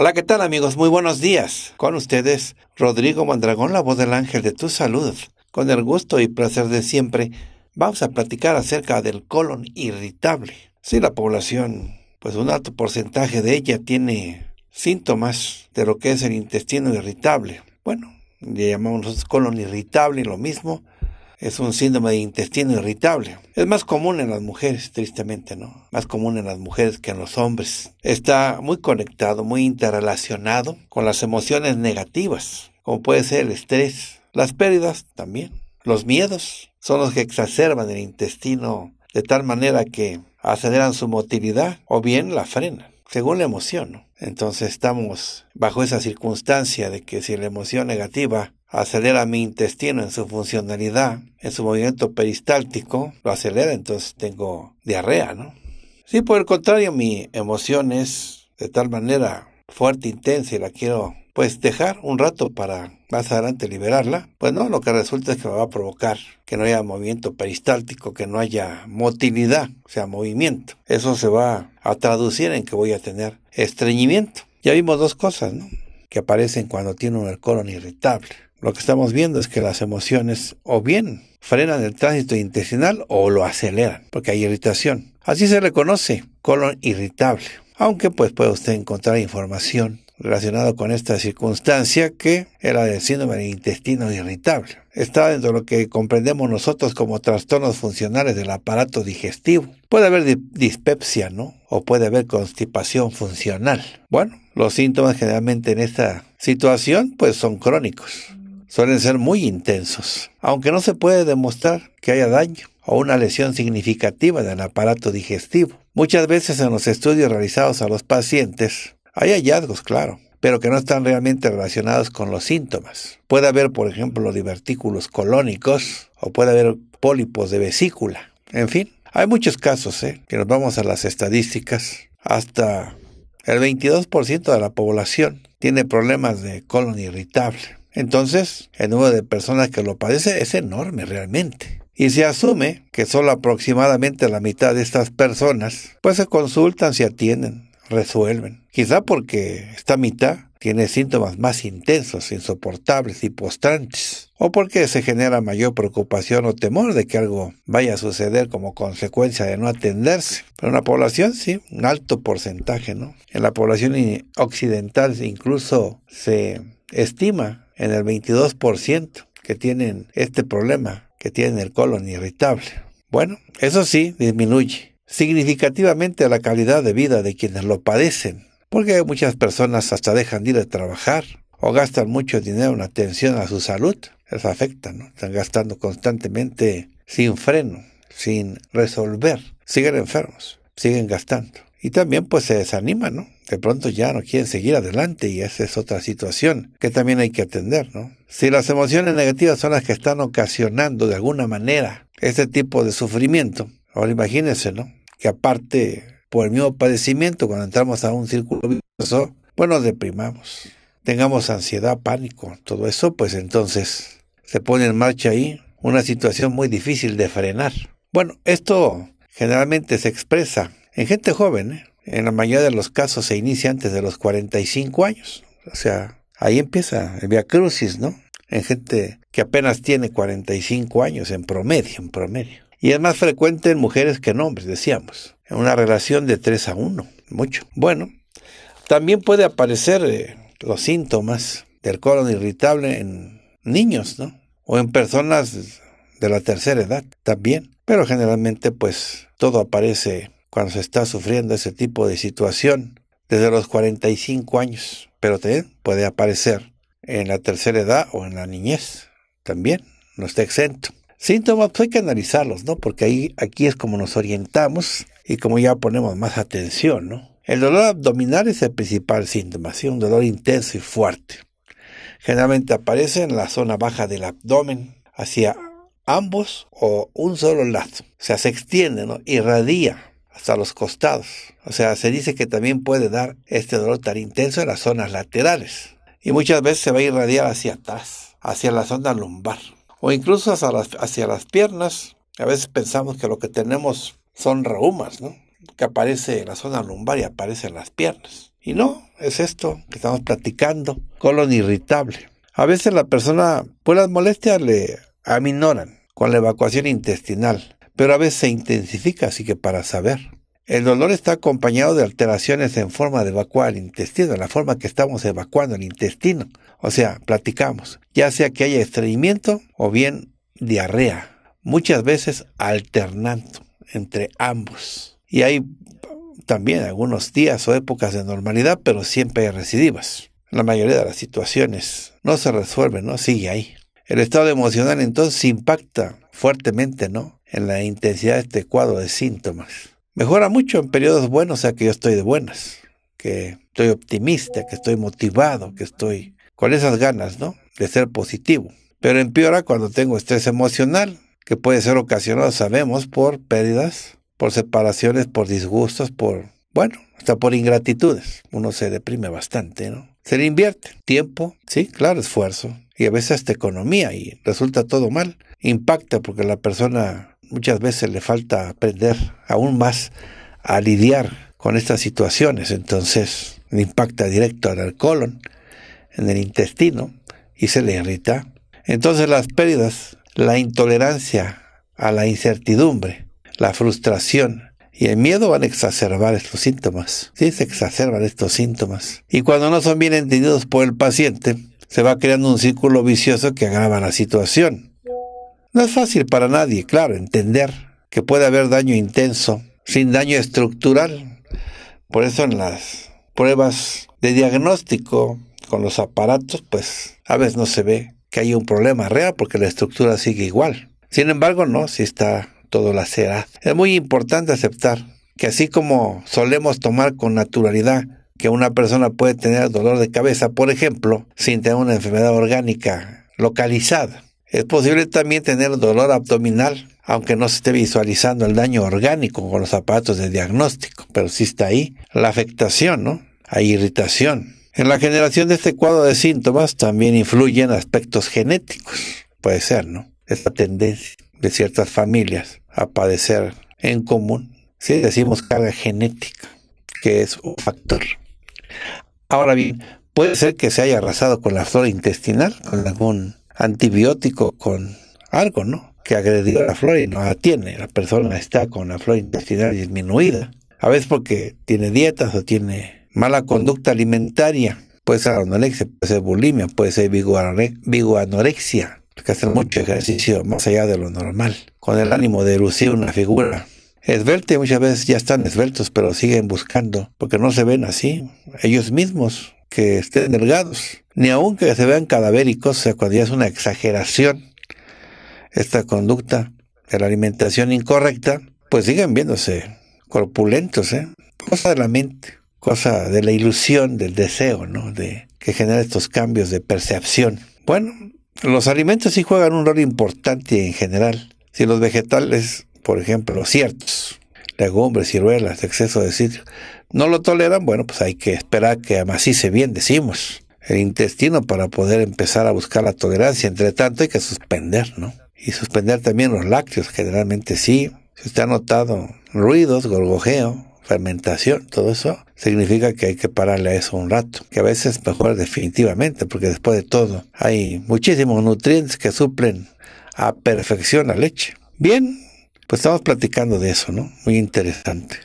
Hola, ¿qué tal amigos? Muy buenos días. Con ustedes, Rodrigo Mondragón, la voz del ángel de tu salud. Con el gusto y placer de siempre, vamos a platicar acerca del colon irritable. Si la población, pues un alto porcentaje de ella tiene síntomas de lo que es el intestino irritable. Bueno, le llamamos colon irritable, y lo mismo, es un síndrome de intestino irritable. Es más común en las mujeres, tristemente, ¿no? Más común en las mujeres que en los hombres. Está muy conectado, muy interrelacionado con las emociones negativas, como puede ser el estrés, las pérdidas también. Los miedos son los que exacerban el intestino de tal manera que aceleran su motilidad o bien la frenan, según la emoción. ¿no? Entonces estamos bajo esa circunstancia de que si la emoción negativa acelera mi intestino en su funcionalidad, en su movimiento peristáltico, lo acelera, entonces tengo diarrea, ¿no? Si por el contrario mi emoción es de tal manera fuerte, intensa y la quiero pues dejar un rato para más adelante liberarla, pues no, lo que resulta es que me va a provocar que no haya movimiento peristáltico, que no haya motilidad, o sea, movimiento. Eso se va a traducir en que voy a tener estreñimiento. Ya vimos dos cosas, ¿no? Que aparecen cuando tiene un colon irritable. Lo que estamos viendo es que las emociones o bien frenan el tránsito intestinal o lo aceleran, porque hay irritación. Así se reconoce colon irritable. Aunque pues puede usted encontrar información relacionada con esta circunstancia que era del síndrome del intestino irritable. Está dentro de lo que comprendemos nosotros como trastornos funcionales del aparato digestivo. Puede haber dispepsia, ¿no? O puede haber constipación funcional. Bueno, los síntomas generalmente en esta situación pues son crónicos suelen ser muy intensos, aunque no se puede demostrar que haya daño o una lesión significativa del aparato digestivo. Muchas veces en los estudios realizados a los pacientes hay hallazgos, claro, pero que no están realmente relacionados con los síntomas. Puede haber, por ejemplo, divertículos colónicos o puede haber pólipos de vesícula. En fin, hay muchos casos, ¿eh? que nos vamos a las estadísticas, hasta el 22% de la población tiene problemas de colon irritable. Entonces, el número de personas que lo padece es enorme realmente. Y se asume que solo aproximadamente la mitad de estas personas pues se consultan, se atienden, resuelven. Quizá porque esta mitad tiene síntomas más intensos, insoportables y postrantes, o porque se genera mayor preocupación o temor de que algo vaya a suceder como consecuencia de no atenderse. Pero en la población sí, un alto porcentaje, ¿no? En la población occidental incluso se estima en el 22% que tienen este problema, que tienen el colon irritable. Bueno, eso sí, disminuye significativamente la calidad de vida de quienes lo padecen, porque muchas personas hasta dejan de ir a trabajar o gastan mucho dinero en atención a su salud. Les afecta, ¿no? Están gastando constantemente sin freno, sin resolver. Siguen enfermos, siguen gastando. Y también pues se desaniman, ¿no? De pronto ya no quieren seguir adelante y esa es otra situación que también hay que atender, ¿no? Si las emociones negativas son las que están ocasionando de alguna manera este tipo de sufrimiento, ahora imagínense, ¿no? Que aparte por el mismo padecimiento, cuando entramos a un círculo vicioso, pues nos deprimamos, tengamos ansiedad, pánico, todo eso, pues entonces se pone en marcha ahí una situación muy difícil de frenar. Bueno, esto generalmente se expresa en gente joven, ¿eh? en la mayoría de los casos se inicia antes de los 45 años. O sea, ahí empieza el Via Crucis, ¿no? En gente que apenas tiene 45 años en promedio, en promedio. Y es más frecuente en mujeres que en hombres, decíamos. En una relación de 3 a 1, mucho. Bueno, también puede aparecer eh, los síntomas del colon irritable en niños, ¿no? O en personas de la tercera edad también. Pero generalmente, pues, todo aparece cuando se está sufriendo ese tipo de situación desde los 45 años, pero también puede aparecer en la tercera edad o en la niñez también, no está exento. Síntomas pues, hay que analizarlos, ¿no? Porque ahí, aquí es como nos orientamos y como ya ponemos más atención, ¿no? El dolor abdominal es el principal síntoma, ¿sí? un dolor intenso y fuerte. Generalmente aparece en la zona baja del abdomen, hacia ambos o un solo lado. O sea, se extiende, ¿no? Irradia hasta los costados. O sea, se dice que también puede dar este dolor tan intenso en las zonas laterales. Y muchas veces se va a irradiar hacia atrás, hacia la zona lumbar o incluso hacia las, piernas. A veces pensamos que lo que tenemos son reumas, ¿no? Que aparece en la zona lumbar y aparece en las piernas. Y no, es esto que estamos platicando, colon irritable. A veces la persona, pues las molestias le aminoran con la evacuación intestinal, pero a veces se intensifica, así que para saber. El dolor está acompañado de alteraciones en forma de evacuar el intestino, en la forma que estamos evacuando el intestino. O sea, platicamos, ya sea que haya estreñimiento o bien diarrea, muchas veces alternando entre ambos. Y hay también algunos días o épocas de normalidad, pero siempre hay recidivas. La mayoría de las situaciones no se resuelven, ¿no? Sigue ahí. El estado emocional entonces impacta fuertemente, ¿no? en la intensidad de este cuadro de síntomas. Mejora mucho en periodos buenos, o sea que yo estoy de buenas, que estoy optimista, que estoy motivado, que estoy con esas ganas, ¿no? De ser positivo. Pero empeora cuando tengo estrés emocional, que puede ser ocasionado, sabemos, por pérdidas, por separaciones, por disgustos, por, bueno, hasta por ingratitudes. Uno se deprime bastante, ¿no? Se le invierte tiempo, sí, claro, esfuerzo, y a veces hasta economía y resulta todo mal. Impacta porque la persona muchas veces le falta aprender aún más a lidiar con estas situaciones. Entonces impacta directo en el colon, en el intestino y se le irrita. Entonces las pérdidas, la intolerancia a la incertidumbre, la frustración, y el miedo van a exacerbar estos síntomas. Sí, se exacerban estos síntomas. Y cuando no son bien entendidos por el paciente, se va creando un círculo vicioso que agrava la situación. No es fácil para nadie, claro, entender que puede haber daño intenso sin daño estructural. Por eso en las pruebas de diagnóstico con los aparatos, pues a veces no se ve que hay un problema real porque la estructura sigue igual. Sin embargo, no, si está todo lacerado. Es muy importante aceptar que así como solemos tomar con naturalidad que una persona puede tener dolor de cabeza, por ejemplo, sin tener una enfermedad orgánica localizada, es posible también tener dolor abdominal, aunque no se esté visualizando el daño orgánico con los aparatos de diagnóstico, pero sí está ahí. La afectación, ¿no? Hay irritación. En la generación de este cuadro de síntomas también influyen aspectos genéticos. Puede ser, ¿no? Esta tendencia de ciertas familias a padecer en común, si decimos carga genética, que es un factor. Ahora bien, puede ser que se haya arrasado con la flora intestinal, con algún antibiótico con algo, ¿no? Que agredió la flora y no la tiene. La persona está con la flora intestinal disminuida. A veces porque tiene dietas o tiene mala conducta alimentaria. Puede ser anorexia, puede ser bulimia, puede ser vigoanorexia. Hay que hacer mucho ejercicio más allá de lo normal, con el ánimo de lucir una figura. Esvelte muchas veces ya están esbeltos, pero siguen buscando, porque no se ven así ellos mismos que estén delgados, ni aun que se vean cadavéricos, o sea, cuando ya es una exageración esta conducta de la alimentación incorrecta, pues siguen viéndose corpulentos, ¿eh? Cosa de la mente, cosa de la ilusión, del deseo, ¿no? De que genera estos cambios de percepción. Bueno, los alimentos sí juegan un rol importante en general. Si los vegetales, por ejemplo, ciertos, legumbres, ciruelas, exceso de sitio, no lo toleran, bueno, pues hay que esperar que amacice bien, decimos, el intestino para poder empezar a buscar la tolerancia. Entre tanto, hay que suspender, ¿no? Y suspender también los lácteos, generalmente sí. Si usted ha notado ruidos, gorgojeo, fermentación, todo eso, significa que hay que pararle a eso un rato, que a veces mejor definitivamente, porque después de todo hay muchísimos nutrientes que suplen a perfección la leche. Bien, pues estamos platicando de eso, ¿no? Muy interesante.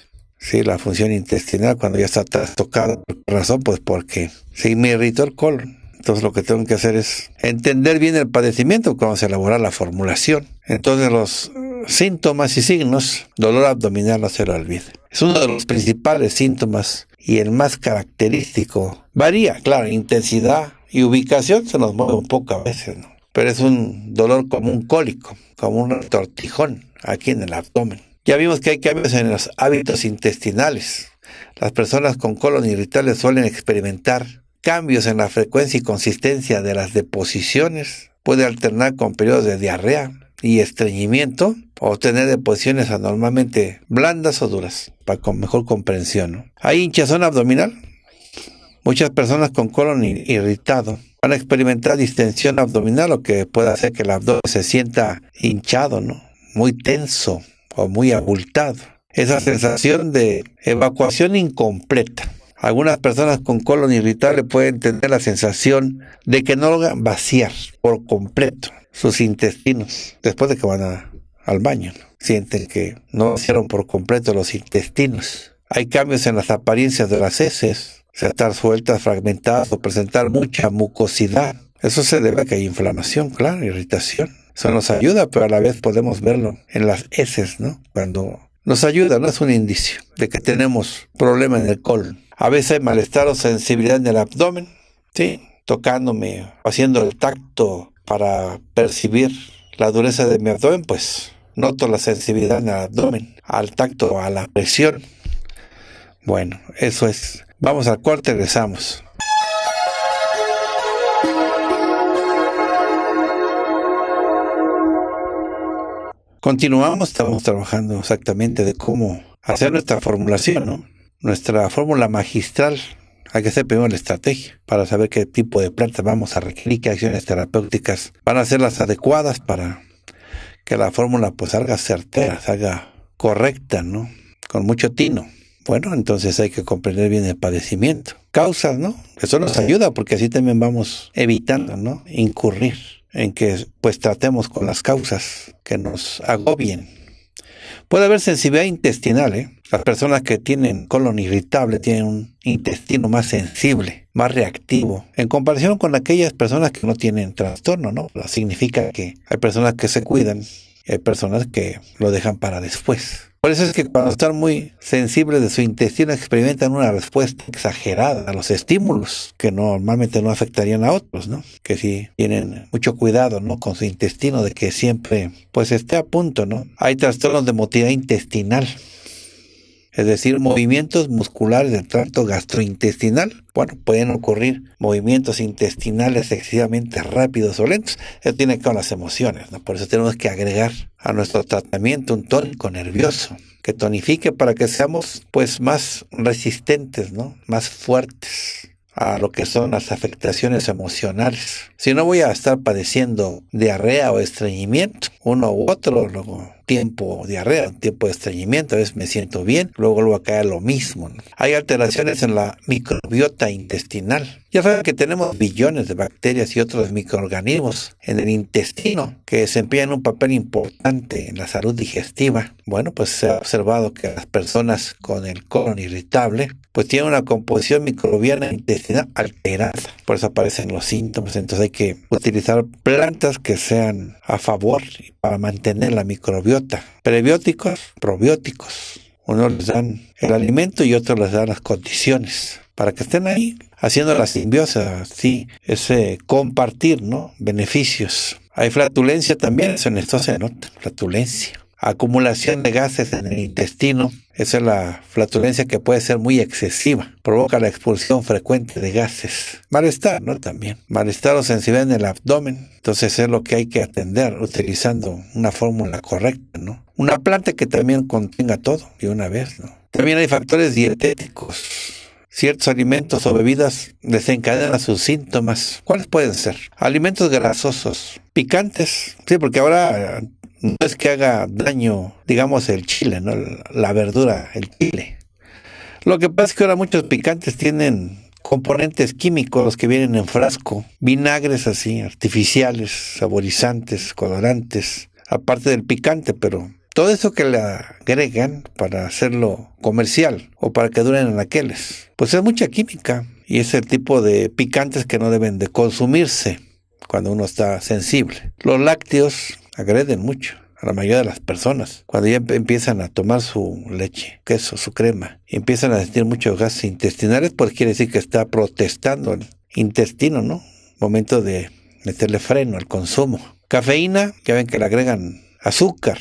¿sí? la función intestinal cuando ya está tocado qué razón, pues porque si me irritó el colon. Entonces lo que tengo que hacer es entender bien el padecimiento cuando se elabora la formulación. Entonces los síntomas y signos, dolor abdominal no se lo olvide. Es uno de los principales síntomas y el más característico. Varía, claro, intensidad y ubicación se nos mueve un poco a veces, ¿no? Pero es un dolor como un cólico, como un tortijón aquí en el abdomen. Ya vimos que hay cambios en los hábitos intestinales. Las personas con colon irritable suelen experimentar cambios en la frecuencia y consistencia de las deposiciones. Puede alternar con periodos de diarrea y estreñimiento o tener deposiciones anormalmente blandas o duras, para con mejor comprensión. Hay hinchazón abdominal. Muchas personas con colon irritado van a experimentar distensión abdominal, lo que puede hacer que el abdomen se sienta hinchado, ¿no? muy tenso o muy abultado. Esa sensación de evacuación incompleta. Algunas personas con colon irritable pueden tener la sensación de que no logran vaciar por completo sus intestinos después de que van al baño. Sienten que no vaciaron por completo los intestinos. Hay cambios en las apariencias de las heces, estar sueltas, fragmentadas o presentar mucha mucosidad. Eso se debe a que hay inflamación, claro, irritación. Eso nos ayuda, pero a la vez podemos verlo en las heces, ¿no? Cuando nos ayuda, no es un indicio de que tenemos problema en el colon. A veces hay malestar o sensibilidad en el abdomen, ¿sí? Tocándome, haciendo el tacto para percibir la dureza de mi abdomen, pues noto la sensibilidad en el abdomen, al tacto, a la presión. Bueno, eso es. Vamos al y regresamos. Continuamos, estamos trabajando exactamente de cómo hacer nuestra formulación, ¿no? Nuestra fórmula magistral. Hay que hacer primero la estrategia para saber qué tipo de plantas vamos a requerir, qué acciones terapéuticas van a ser las adecuadas para que la fórmula pues salga certera, salga correcta, ¿no? Con mucho tino. Bueno, entonces hay que comprender bien el padecimiento. Causas, ¿no? Eso nos ayuda porque así también vamos evitando, ¿no? Incurrir en que pues tratemos con las causas que nos agobien. Puede haber sensibilidad intestinal. ¿eh? Las personas que tienen colon irritable tienen un intestino más sensible, más reactivo, en comparación con aquellas personas que no tienen trastorno, ¿no? Significa que hay personas que se cuidan hay personas que lo dejan para después. Por eso es que cuando están muy sensibles de su intestino experimentan una respuesta exagerada a los estímulos que normalmente no afectarían a otros, ¿no? Que si tienen mucho cuidado, ¿no? Con su intestino de que siempre pues esté a punto, ¿no? Hay trastornos de motilidad intestinal es decir, movimientos musculares del tracto gastrointestinal. Bueno, pueden ocurrir movimientos intestinales excesivamente rápidos o lentos. Eso tiene que ver con las emociones, ¿no? Por eso tenemos que agregar a nuestro tratamiento un tónico nervioso que tonifique para que seamos pues más resistentes, ¿no? Más fuertes a lo que son las afectaciones emocionales. Si no voy a estar padeciendo diarrea o estreñimiento, uno u otro, luego tiempo diarrea, tiempo de estreñimiento, a veces me siento bien, luego luego caer lo mismo. Hay alteraciones en la microbiota intestinal. Ya saben que tenemos billones de bacterias y otros microorganismos en el intestino que desempeñan un papel importante en la salud digestiva. Bueno, pues se ha observado que las personas con el colon irritable pues tienen una composición microbiana intestinal alterada. Por eso aparecen los síntomas. Entonces hay que utilizar plantas que sean a favor para mantener la microbiota prebióticos, probióticos. Uno les dan el alimento y otros les dan las condiciones para que estén ahí haciendo la simbiosis, sí, ese compartir, ¿no? Beneficios. Hay flatulencia también, eso en esto se nota, flatulencia acumulación de gases en el intestino. Esa es la flatulencia que puede ser muy excesiva. Provoca la expulsión frecuente de gases. Malestar, ¿no? También. Malestar o sensibilidad en el abdomen. Entonces es lo que hay que atender utilizando una fórmula correcta, ¿no? Una planta que también contenga todo de una vez, ¿no? También hay factores dietéticos ciertos alimentos o bebidas desencadenan sus síntomas. ¿Cuáles pueden ser? Alimentos grasosos, picantes, sí, porque ahora no es que haga daño, digamos, el chile, ¿no? La verdura, el chile. Lo que pasa es que ahora muchos picantes tienen componentes químicos los que vienen en frasco, vinagres así, artificiales, saborizantes, colorantes, aparte del picante, pero todo eso que le agregan para hacerlo comercial o para que duren en aqueles, pues es mucha química y es el tipo de picantes que no deben de consumirse cuando uno está sensible. Los lácteos agreden mucho a la mayoría de las personas. Cuando ya empiezan a tomar su leche, queso, su crema, empiezan a sentir muchos gases intestinales, pues quiere decir que está protestando el intestino, ¿no? Momento de meterle freno al consumo. Cafeína, ya ven que le agregan azúcar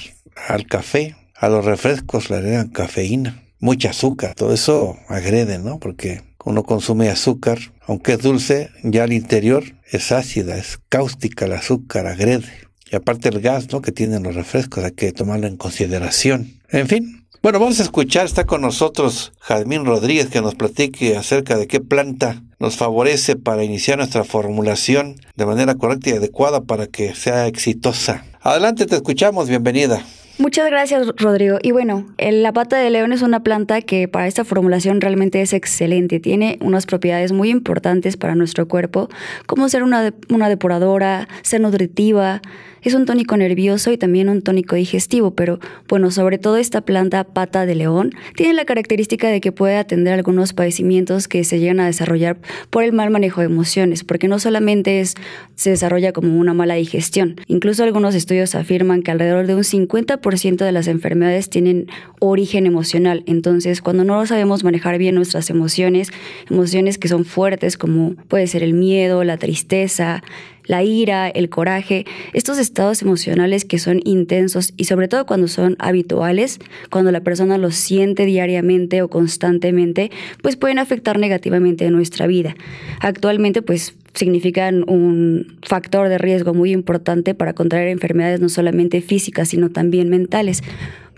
al café, a los refrescos le agregan cafeína, mucha azúcar, todo eso agrede, ¿no? Porque uno consume azúcar, aunque es dulce, ya al interior es ácida, es cáustica el azúcar, agrede. Y aparte el gas, ¿no? Que tienen los refrescos, hay que tomarlo en consideración. En fin. Bueno, vamos a escuchar, está con nosotros Jadmín Rodríguez que nos platique acerca de qué planta nos favorece para iniciar nuestra formulación de manera correcta y adecuada para que sea exitosa. Adelante, te escuchamos, bienvenida. Muchas gracias, Rodrigo. Y bueno, la pata de león es una planta que para esta formulación realmente es excelente. Tiene unas propiedades muy importantes para nuestro cuerpo, como ser una, una depuradora, ser nutritiva, es un tónico nervioso y también un tónico digestivo, pero bueno, sobre todo esta planta pata de león tiene la característica de que puede atender algunos padecimientos que se llegan a desarrollar por el mal manejo de emociones, porque no solamente es, se desarrolla como una mala digestión, incluso algunos estudios afirman que alrededor de un 50% de las enfermedades tienen origen emocional, entonces cuando no sabemos manejar bien nuestras emociones, emociones que son fuertes como puede ser el miedo, la tristeza, la ira, el coraje, estos estados emocionales que son intensos y sobre todo cuando son habituales, cuando la persona los siente diariamente o constantemente, pues pueden afectar negativamente nuestra vida. Actualmente pues significan un factor de riesgo muy importante para contraer enfermedades no solamente físicas, sino también mentales.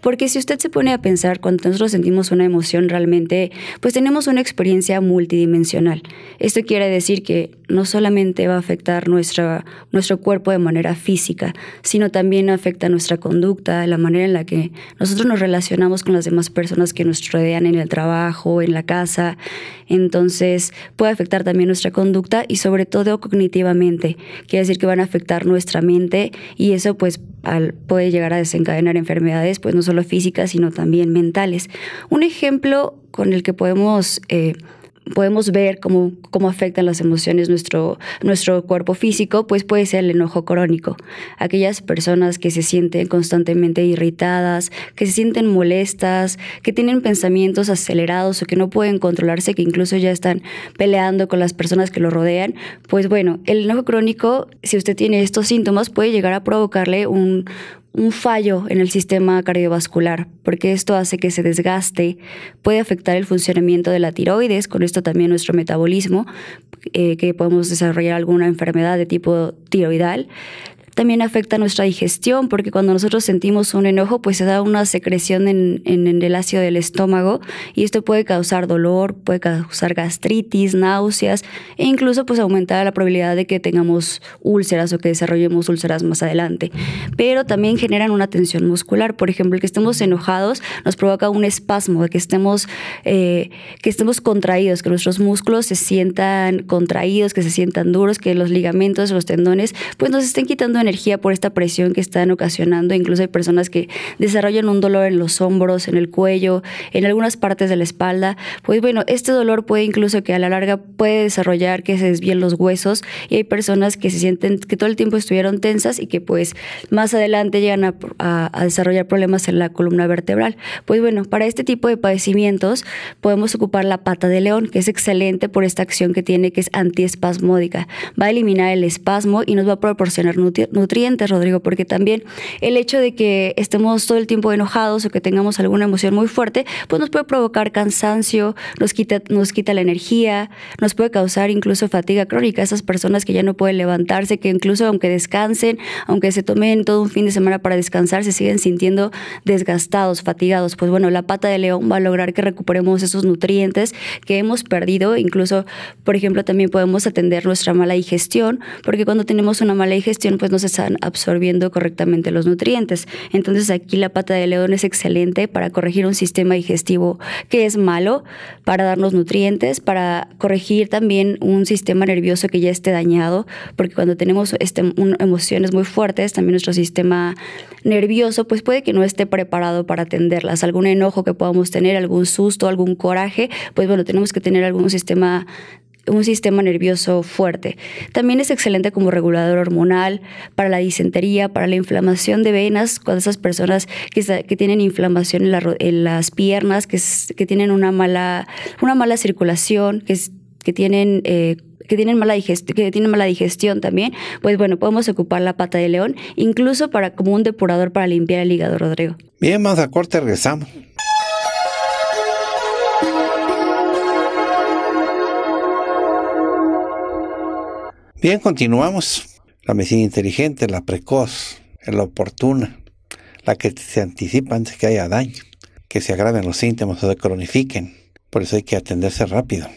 Porque si usted se pone a pensar, cuando nosotros sentimos una emoción realmente, pues tenemos una experiencia multidimensional. Esto quiere decir que no solamente va a afectar nuestra, nuestro cuerpo de manera física, sino también afecta nuestra conducta, la manera en la que nosotros nos relacionamos con las demás personas que nos rodean en el trabajo, en la casa. Entonces puede afectar también nuestra conducta y sobre todo cognitivamente. Quiere decir que van a afectar nuestra mente y eso pues puede llegar a desencadenar enfermedades, pues no solo físicas, sino también mentales. Un ejemplo con el que podemos eh, podemos ver cómo, cómo afectan las emociones nuestro, nuestro cuerpo físico, pues puede ser el enojo crónico. Aquellas personas que se sienten constantemente irritadas, que se sienten molestas, que tienen pensamientos acelerados o que no pueden controlarse, que incluso ya están peleando con las personas que lo rodean, pues bueno, el enojo crónico, si usted tiene estos síntomas, puede llegar a provocarle un, un fallo en el sistema cardiovascular, porque esto hace que se desgaste, puede afectar el funcionamiento de la tiroides, con esto también nuestro metabolismo, eh, que podemos desarrollar alguna enfermedad de tipo tiroidal, también afecta nuestra digestión, porque cuando nosotros sentimos un enojo, pues se da una secreción en, en, el ácido del estómago y esto puede causar dolor, puede causar gastritis, náuseas e incluso pues aumentar la probabilidad de que tengamos úlceras o que desarrollemos úlceras más adelante. Pero también generan una tensión muscular, por ejemplo, el que estemos enojados nos provoca un espasmo, que estemos, eh, que estemos contraídos, que nuestros músculos se sientan contraídos, que se sientan duros, que los ligamentos, los tendones, pues nos estén quitando energía por esta presión que están ocasionando. Incluso hay personas que desarrollan un dolor en los hombros, en el cuello, en algunas partes de la espalda. Pues bueno, este dolor puede incluso que a la larga puede desarrollar que se desvíen los huesos y hay personas que se sienten que todo el tiempo estuvieron tensas y que pues más adelante llegan a, desarrollar problemas en la columna vertebral. Pues bueno, para este tipo de padecimientos podemos ocupar la pata de león, que es excelente por esta acción que tiene que es antiespasmódica. Va a eliminar el espasmo y nos va a proporcionar nutrientes nutrientes, Rodrigo, porque también el hecho de que estemos todo el tiempo enojados o que tengamos alguna emoción muy fuerte, pues nos puede provocar cansancio, nos quita, nos quita la energía, nos puede causar incluso fatiga crónica. Esas personas que ya no pueden levantarse, que incluso aunque descansen, aunque se tomen todo un fin de semana para descansar, se siguen sintiendo desgastados, fatigados. Pues bueno, la pata de león va a lograr que recuperemos esos nutrientes que hemos perdido. Incluso, por ejemplo, también podemos atender nuestra mala digestión, porque cuando tenemos una mala digestión, pues nos están absorbiendo correctamente los nutrientes. Entonces aquí la pata de león es excelente para corregir un sistema digestivo que es malo, para darnos nutrientes, para corregir también un sistema nervioso que ya esté dañado, porque cuando tenemos este, emociones muy fuertes, también nuestro sistema nervioso pues puede que no esté preparado para atenderlas. Algún enojo que podamos tener, algún susto, algún coraje, pues bueno, tenemos que tener algún sistema un sistema nervioso fuerte. También es excelente como regulador hormonal para la disentería, para la inflamación de venas, cuando esas personas que, tienen inflamación en, las piernas, que, tienen una mala, una mala circulación, que, tienen... Eh, que tienen mala digestión, que tienen mala digestión también, pues bueno, podemos ocupar la pata de león, incluso para como un depurador para limpiar el hígado, Rodrigo. Bien, más a corte regresamos. Bien, continuamos. La medicina inteligente, la precoz, la oportuna, la que se anticipa antes que haya daño, que se agraven los síntomas o se cronifiquen. Por eso hay que atenderse rápido.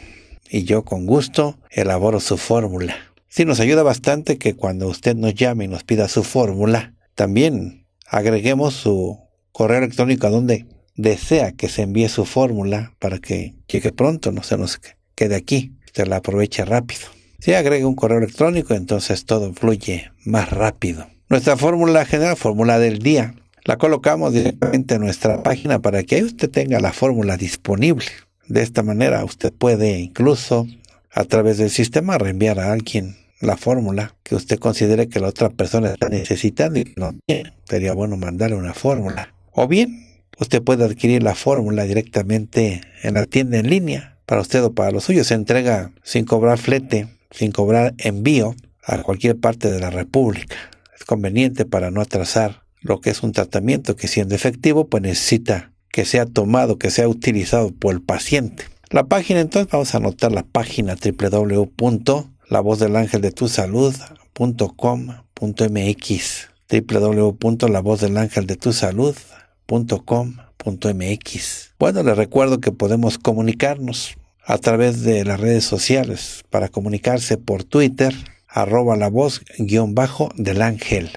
Y yo con gusto elaboro su fórmula. Si nos ayuda bastante que cuando usted nos llame y nos pida su fórmula, también agreguemos su correo electrónico a donde desea que se envíe su fórmula para que llegue pronto, no se nos quede aquí. usted la aproveche rápido. Si agrega un correo electrónico, entonces todo fluye más rápido. Nuestra fórmula general, fórmula del día, la colocamos directamente en nuestra página para que usted tenga la fórmula disponible. De esta manera usted puede incluso a través del sistema reenviar a alguien la fórmula que usted considere que la otra persona está necesitando y no tiene. Sería bueno mandarle una fórmula. O bien, usted puede adquirir la fórmula directamente en la tienda en línea para usted o para los suyos. Se entrega sin cobrar flete sin cobrar envío a cualquier parte de la República. Es conveniente para no atrasar lo que es un tratamiento que siendo efectivo pues necesita que sea tomado, que sea utilizado por el paciente. La página entonces, vamos a anotar la página www.lavozdelangeldetusalud.com.mx www.lavozdelangeldetusalud.com.mx Bueno, les recuerdo que podemos comunicarnos a través de las redes sociales para comunicarse por Twitter, arroba la voz guión bajo del ángel,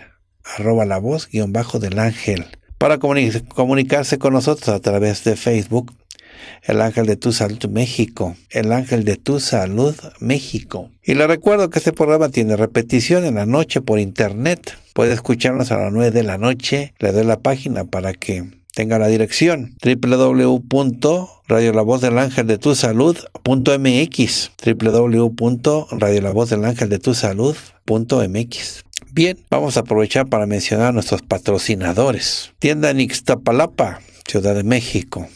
arroba la voz guión bajo del ángel. Para comunicarse con nosotros a través de Facebook, el ángel de tu salud México, el ángel de tu salud México. Y le recuerdo que este programa tiene repetición en la noche por internet. Puede escucharnos a las 9 de la noche. Le doy la página para que tenga la dirección www.radiolavozdelangeldetusalud.mx www.radiolavozdelangeldetusalud.mx Bien, vamos a aprovechar para mencionar a nuestros patrocinadores. Tienda Nixtapalapa Ciudad de México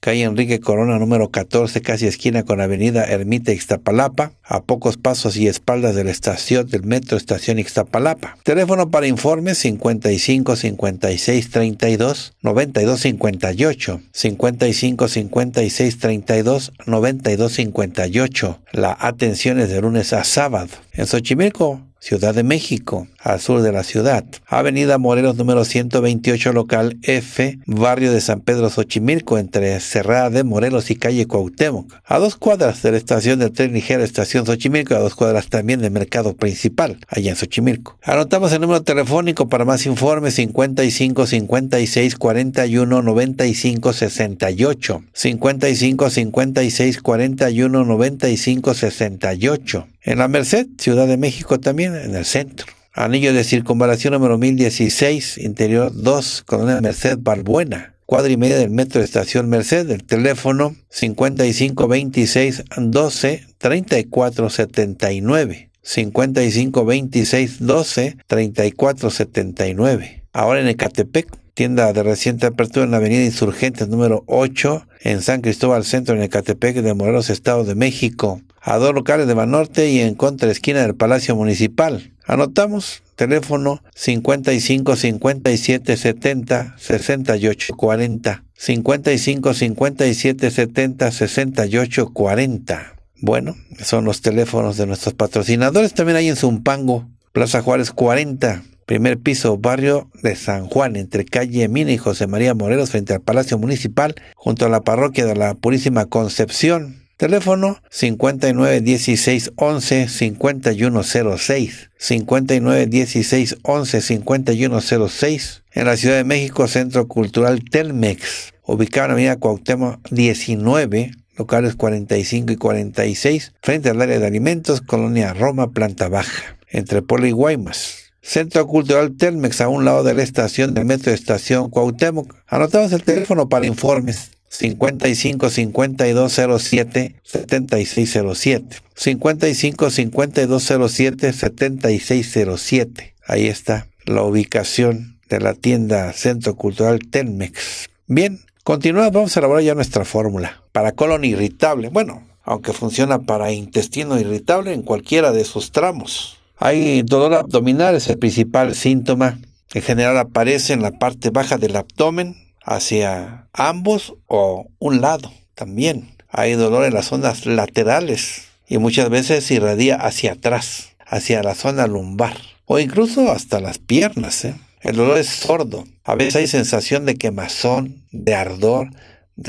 calle Enrique Corona número 14, casi esquina con avenida Ermita Ixtapalapa, a pocos pasos y espaldas de la estación del metro Estación Ixtapalapa. Teléfono para informes 55 56 32 92 58 55 56 32 92 58. La atención es de lunes a sábado. En Xochimilco Ciudad de México, al sur de la ciudad. Avenida Morelos número 128, local F, barrio de San Pedro Xochimilco, entre Cerrada de Morelos y calle Cuauhtémoc. A dos cuadras de la estación del tren ligero Estación Xochimilco, y a dos cuadras también del mercado principal, allá en Xochimilco. Anotamos el número telefónico para más informes 55 56 41 95 68. 55 56 41 95 68. En la Merced, Ciudad de México también, en el centro. Anillo de circunvalación número 1016, interior 2, Colonia Merced Barbuena. Cuadra y media del metro de Estación Merced, el teléfono 5526 12 3479. 5526 12 3479. Ahora en Ecatepec, tienda de reciente apertura en la avenida Insurgentes número 8 en San Cristóbal Centro en Ecatepec de Morelos, Estado de México. A dos locales de Banorte y en contra esquina del Palacio Municipal. Anotamos teléfono 55 57 70 68 40. 55 57 70 68 40. Bueno, son los teléfonos de nuestros patrocinadores. También hay en Zumpango, Plaza Juárez 40, primer piso, barrio de San Juan, entre calle Mina y José María Morelos, frente al Palacio Municipal, junto a la parroquia de la Purísima Concepción. Teléfono 591611 5106. 591611 5106. En la Ciudad de México, Centro Cultural Telmex, ubicado en la avenida Cuauhtémoc 19, locales 45 y 46, frente al área de alimentos, Colonia Roma, planta baja, entre Puebla y Guaymas. Centro Cultural Telmex a un lado de la estación del Metro Estación Cuauhtémoc. Anotamos el teléfono para informes 55 5207 7607. 55 5207 7607. Ahí está la ubicación de la tienda Centro Cultural Telmex. Bien, continuamos, vamos a elaborar ya nuestra fórmula para colon irritable. Bueno, aunque funciona para intestino irritable en cualquiera de sus tramos. Hay dolor abdominal, es el principal síntoma. En general aparece en la parte baja del abdomen, hacia ambos o un lado también. Hay dolor en las zonas laterales y muchas veces irradia hacia atrás, hacia la zona lumbar o incluso hasta las piernas. ¿eh? El dolor es sordo. A veces hay sensación de quemazón, de ardor,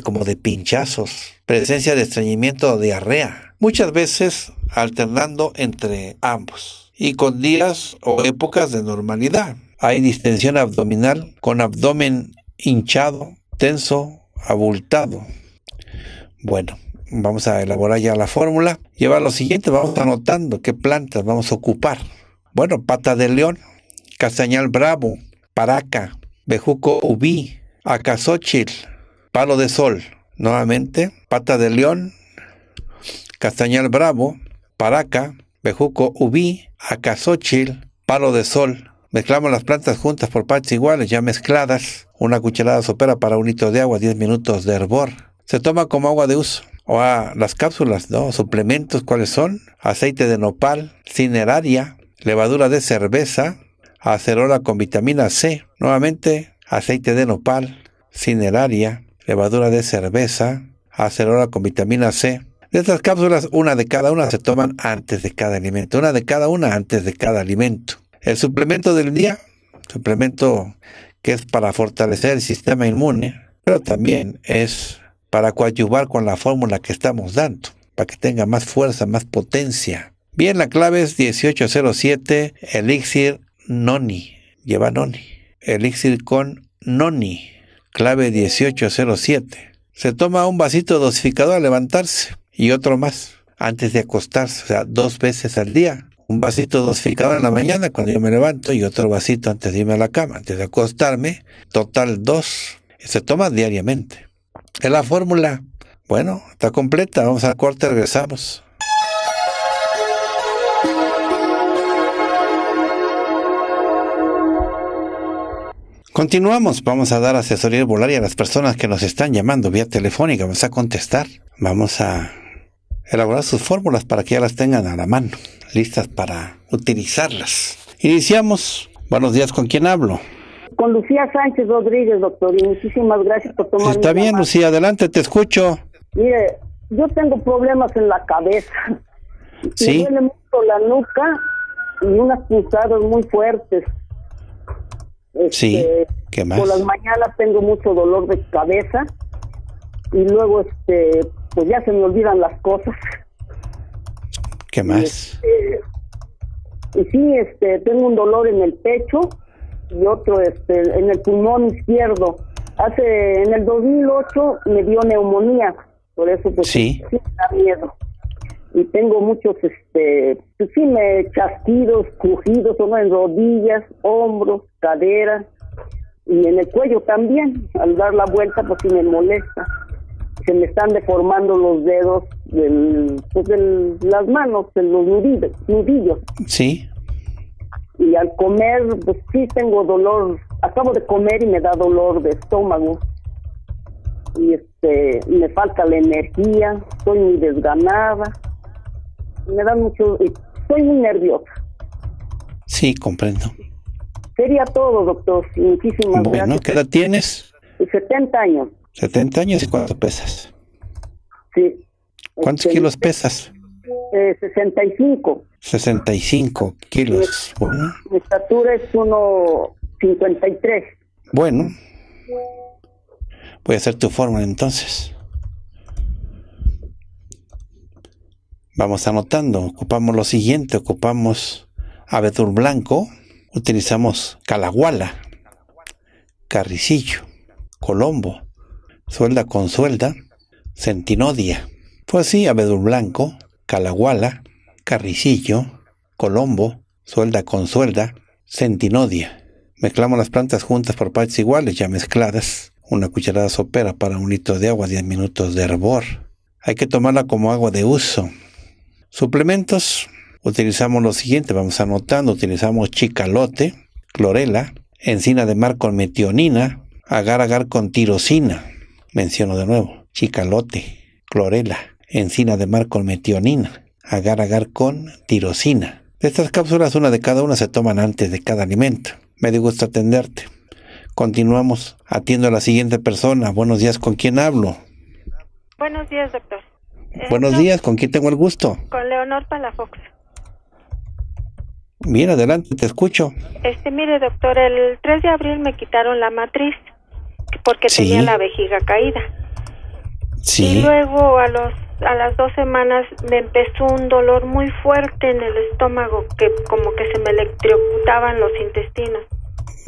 como de pinchazos, presencia de estreñimiento o diarrea. Muchas veces alternando entre ambos y con días o épocas de normalidad. Hay distensión abdominal con abdomen hinchado, tenso, abultado. Bueno, vamos a elaborar ya la fórmula. Lleva lo siguiente, vamos anotando qué plantas vamos a ocupar. Bueno, pata de león, castañal bravo, paraca, bejuco ubí, acazochil, palo de sol. Nuevamente, pata de león, castañal bravo, paraca, bejuco ubí, acasóchil, palo de sol. Mezclamos las plantas juntas por partes iguales, ya mezcladas. Una cucharada sopera para un litro de agua, 10 minutos de hervor. Se toma como agua de uso. O a las cápsulas, ¿no? Suplementos, ¿cuáles son? Aceite de nopal, cineraria, levadura de cerveza, acerola con vitamina C. Nuevamente, aceite de nopal, cineraria, levadura de cerveza, acerola con vitamina C. De estas cápsulas, una de cada una se toman antes de cada alimento, una de cada una antes de cada alimento. El suplemento del día, suplemento que es para fortalecer el sistema inmune, pero también es para coadyuvar con la fórmula que estamos dando, para que tenga más fuerza, más potencia. Bien, la clave es 1807 Elixir Noni. Lleva Noni. Elixir con Noni. Clave 1807. Se toma un vasito dosificador al levantarse y otro más antes de acostarse, o sea, dos veces al día. Un vasito dosificado en la mañana cuando yo me levanto y otro vasito antes de irme a la cama, antes de acostarme. Total dos. Se toma diariamente. Es la fórmula. Bueno, está completa. Vamos al corte, regresamos. Continuamos, vamos a dar asesoría volaria a las personas que nos están llamando vía telefónica, vamos a contestar, vamos a elaborar sus fórmulas para que ya las tengan a la mano, listas para utilizarlas. Iniciamos. Buenos días, ¿con quién hablo? Con Lucía Sánchez Rodríguez, doctor, y muchísimas gracias por tomar. Está bien, Lucía, adelante, te escucho. Mire, yo tengo problemas en la cabeza. Sí. Me duele mucho la nuca y unas pulsadas muy fuertes. sí, este, ¿qué más? Por las mañanas tengo mucho dolor de cabeza y luego este pues ya se me olvidan las cosas. ¿Qué más? Este, y, sí, este, tengo un dolor en el pecho y otro este, en el pulmón izquierdo. Hace, en el 2008 me dio neumonía, por eso pues sí, me da miedo. Y tengo muchos, este, pues sí, me chasquidos, crujidos, en rodillas, hombros, caderas y en el cuello también. Al dar la vuelta, pues sí me molesta se me están deformando los dedos, pues, del, las manos, de los nudillos, nudillos. Sí. Y al comer, pues sí tengo dolor. Acabo de comer y me da dolor de estómago. Y este, me falta la energía, soy muy desganada. Me da mucho, Estoy muy nerviosa. Sí, comprendo. Sería todo, doctor. Muchísimas bueno, ¿qué edad tienes? 70 años. 70 años y cuánto pesas. Sí. ¿Cuántos este, kilos pesas? 65. Eh, 65 kilos. Mi, estatura es 1,53. Bueno. Voy a hacer tu fórmula entonces. Vamos anotando. Ocupamos lo siguiente. Ocupamos abetur blanco. Utilizamos calaguala carricillo, colombo, suelda con suelda, Centinodia. Fue pues así Abedul Blanco, calaguala, Carricillo, Colombo, suelda con suelda, Centinodia. Mezclamos las plantas juntas por partes iguales, ya mezcladas. Una cucharada sopera para un litro de agua, 10 minutos de hervor. Hay que tomarla como agua de uso. Suplementos. Utilizamos lo siguiente, vamos anotando. Utilizamos chicalote, clorela, encina de mar con metionina, agar agar con tirosina menciono de nuevo, chicalote, clorela, encina de mar con metionina, agar-agar con tirosina. De estas cápsulas, una de cada una se toman antes de cada alimento. Me dio gusto atenderte. Continuamos. Atiendo a la siguiente persona. Buenos días, ¿con quién hablo? Buenos días, doctor. Eh, Buenos días, ¿con quién tengo el gusto? Con Leonor Palafox. Bien, adelante, te escucho. Este, mire, doctor, el 3 de abril me quitaron la matriz porque tenía la vejiga caída. Sí. Y luego a los a las dos semanas me empezó un dolor muy fuerte en el estómago que como que se me electrocutaban los intestinos.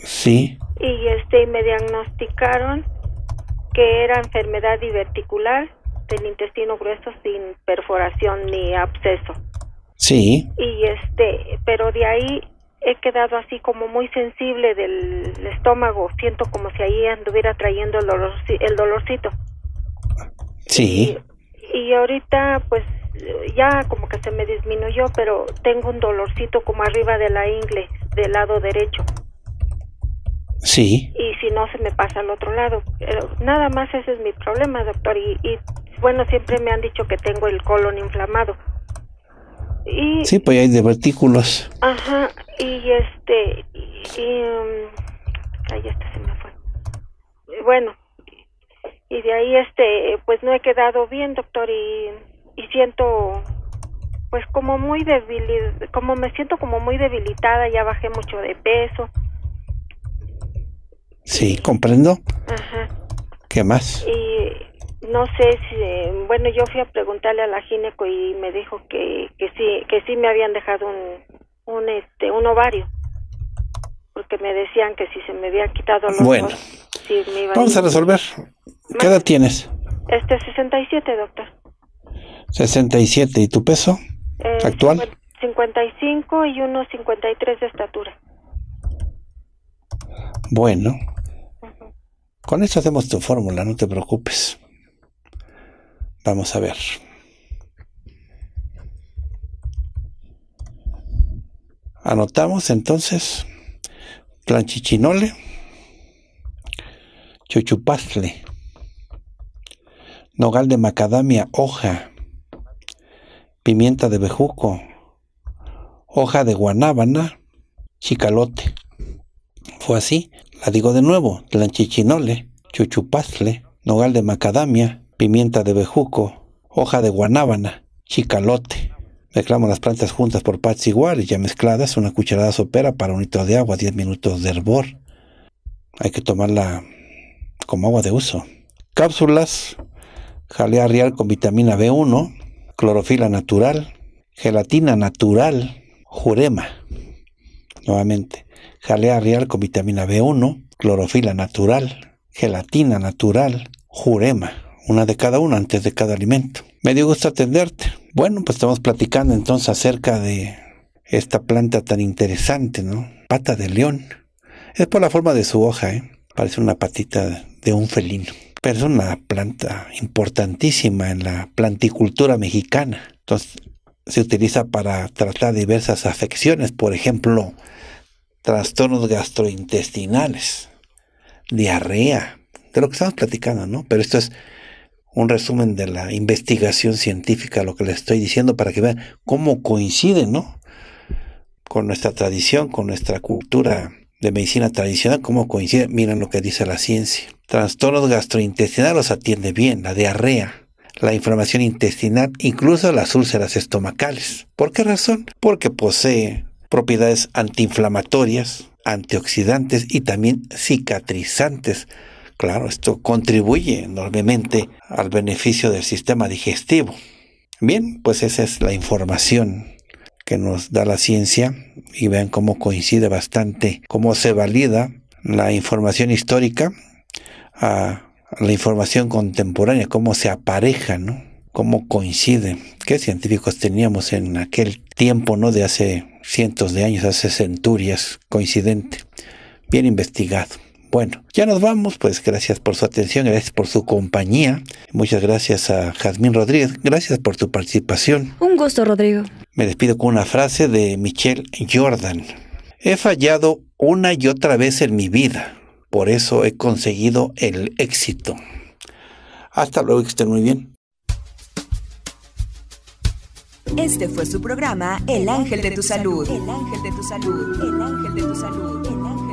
Sí. Y este me diagnosticaron que era enfermedad diverticular del intestino grueso sin perforación ni absceso. Sí. Y este, pero de ahí he quedado así como muy sensible del estómago, siento como si ahí anduviera trayendo el, dolorcito. Sí. Y, ahorita pues ya como que se me disminuyó, pero tengo un dolorcito como arriba de la ingle, del lado derecho. Sí. Y si no, se me pasa al otro lado. nada más ese es mi problema, doctor. Y, y bueno, siempre me han dicho que tengo el colon inflamado sí, pues hay de Ajá, y este, y, este se me fue. Bueno, y de ahí este, pues no he quedado bien, doctor, y, siento, pues como muy débil como me siento como muy debilitada, ya bajé mucho de peso. Sí, comprendo. Ajá. ¿Qué más? Y no sé si, bueno, yo fui a preguntarle a la gineco y me dijo que, que sí, que sí me habían dejado un, un, este, un ovario, porque me decían que si se me había quitado los Bueno, vamos a resolver. ¿Qué edad tienes? Este, 67, doctor. 67, ¿y tu peso eh, actual? 55 y 153 de estatura. Bueno, con eso hacemos tu fórmula, no te preocupes. Vamos a ver. Anotamos entonces ...tlanchichinole... chuchupazle, nogal de macadamia, hoja, pimienta de bejuco, hoja de guanábana, chicalote. Fue así. La digo de nuevo, ...tlanchichinole, chuchupazle, nogal de macadamia, pimienta de bejuco, hoja de guanábana, chicalote. Mezclamos las plantas juntas por partes y ya mezcladas, una cucharada sopera para un litro de agua, 10 minutos de hervor. Hay que tomarla como agua de uso. Cápsulas, jalea real con vitamina B1, clorofila natural, gelatina natural, jurema. Nuevamente, jalea real con vitamina B1, clorofila natural, gelatina natural, jurema una de cada uno antes de cada alimento. Me dio gusto atenderte. Bueno, pues estamos platicando entonces acerca de esta planta tan interesante, ¿no? Pata de león. Es por la forma de su hoja, ¿eh? Parece una patita de un felino. Pero es una planta importantísima en la planticultura mexicana. Entonces, se utiliza para tratar diversas afecciones, por ejemplo, trastornos gastrointestinales, diarrea, de lo que estamos platicando, ¿no? Pero esto es un resumen de la investigación científica, lo que les estoy diciendo, para que vean cómo coincide, ¿no? Con nuestra tradición, con nuestra cultura de medicina tradicional, cómo coincide. Miren lo que dice la ciencia. Trastornos gastrointestinales los atiende bien, la diarrea, la inflamación intestinal, incluso las úlceras estomacales. ¿Por qué razón? Porque posee propiedades antiinflamatorias, antioxidantes y también cicatrizantes Claro, esto contribuye enormemente al beneficio del sistema digestivo. Bien, pues esa es la información que nos da la ciencia y vean cómo coincide bastante, cómo se valida la información histórica a la información contemporánea, cómo se apareja, ¿no? cómo coincide. ¿Qué científicos teníamos en aquel tiempo, no de hace cientos de años, hace centurias? Coincidente. Bien investigado. Bueno, ya nos vamos, pues gracias por su atención, gracias por su compañía, muchas gracias a Jazmín Rodríguez, gracias por tu participación. Un gusto, Rodrigo. Me despido con una frase de Michelle Jordan. He fallado una y otra vez en mi vida, por eso he conseguido el éxito. Hasta luego, que estén muy bien. Este fue su programa El Ángel de tu Salud. El Ángel de tu Salud. El Ángel de tu Salud. El ángel de tu salud.